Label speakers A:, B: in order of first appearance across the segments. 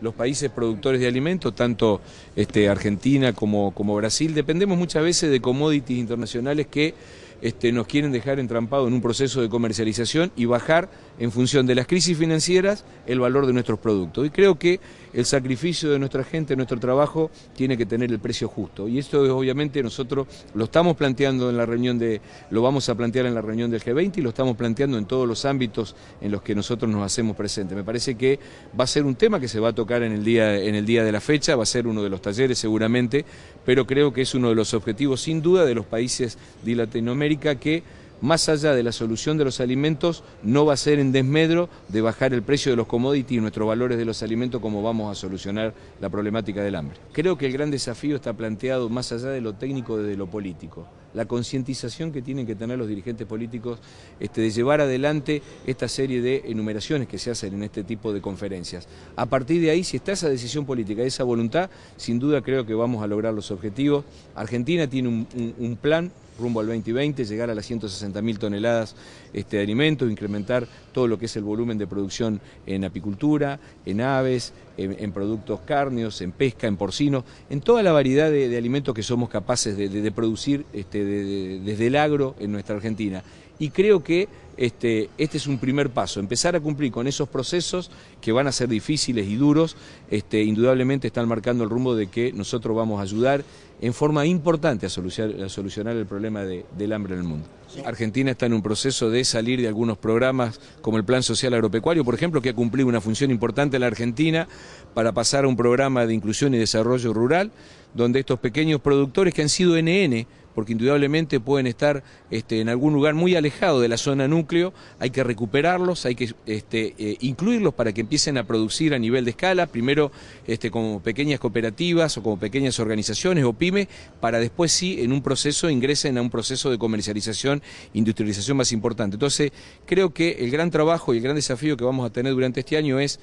A: Los países productores de alimentos, tanto este, Argentina como, Brasil, dependemos muchas veces de commodities internacionales que este, nos quieren dejar entrampados en un proceso de comercialización y bajar en función de las crisis financieras el valor de nuestros productos. Y creo que el sacrificio de nuestra gente, nuestro trabajo, tiene que tener el precio justo. Y esto es, obviamente nosotros lo estamos planteando en la reunión de, lo vamos a plantear en la reunión del G20 y lo estamos planteando en todos los ámbitos en los que nosotros nos hacemos presentes. Me parece que va a ser un tema que se va a tocar en el día, en el día de la fecha, va a ser uno de los talleres seguramente, pero creo que es uno de los objetivos sin duda de los países de Latinoamérica que más allá de la solución de los alimentos, no va a ser en desmedro de bajar el precio de los commodities y nuestros valores de los alimentos como vamos a solucionar la problemática del hambre. Creo que el gran desafío está planteado más allá de lo técnico, desde lo político. La concientización que tienen que tener los dirigentes políticos este, de llevar adelante esta serie de enumeraciones que se hacen en este tipo de conferencias. A partir de ahí, si está esa decisión política, esa voluntad, sin duda creo que vamos a lograr los objetivos. Argentina tiene un plan rumbo al 2020, llegar a las 160.000 toneladas este, de alimentos, incrementar todo lo que es el volumen de producción en apicultura, en aves, en, productos cárneos, en pesca, en porcino, en toda la variedad de, alimentos que somos capaces de, producir este, desde el agro en nuestra Argentina y creo que este, este, es un primer paso, empezar a cumplir con esos procesos que van a ser difíciles y duros, este, indudablemente están marcando el rumbo de que nosotros vamos a ayudar en forma importante a solucionar, el problema del hambre en el mundo. Argentina está en un proceso de salir de algunos programas como el Plan Social Agropecuario, por ejemplo, que ha cumplido una función importante en la Argentina para pasar a un programa de inclusión y desarrollo rural, donde estos pequeños productores que han sido NN, porque indudablemente pueden estar este, en algún lugar muy alejado de la zona núcleo, hay que recuperarlos, hay que este, eh, incluirlos para que empiecen a producir a nivel de escala, primero este, como pequeñas cooperativas o como pequeñas organizaciones o pymes, para después sí en un proceso ingresen a un proceso de comercialización, industrialización más importante. Entonces creo que el gran trabajo y el gran desafío que vamos a tener durante este año es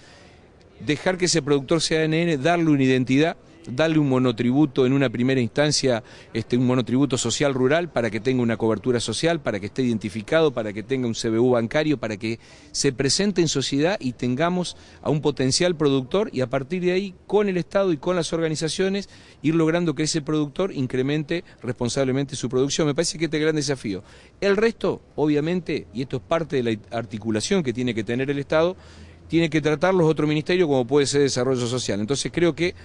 A: dejar que ese productor sea ANN, darle una identidad darle un monotributo en una primera instancia, este, un monotributo social rural para que tenga una cobertura social, para que esté identificado, para que tenga un CBU bancario, para que se presente en sociedad y tengamos a un potencial productor y a partir de ahí con el Estado y con las organizaciones ir logrando que ese productor incremente responsablemente su producción. Me parece que este es el gran desafío. El resto, obviamente, y esto es parte de la articulación que tiene que tener el Estado, tiene que tratar los otros ministerios como puede ser desarrollo social. Entonces creo que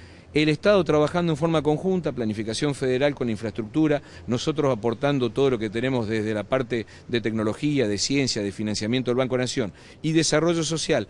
A: el Estado trabajando en forma conjunta, planificación federal con infraestructura, nosotros aportando todo lo que tenemos desde la parte de tecnología, de ciencia, de financiamiento del Banco Nación y desarrollo social.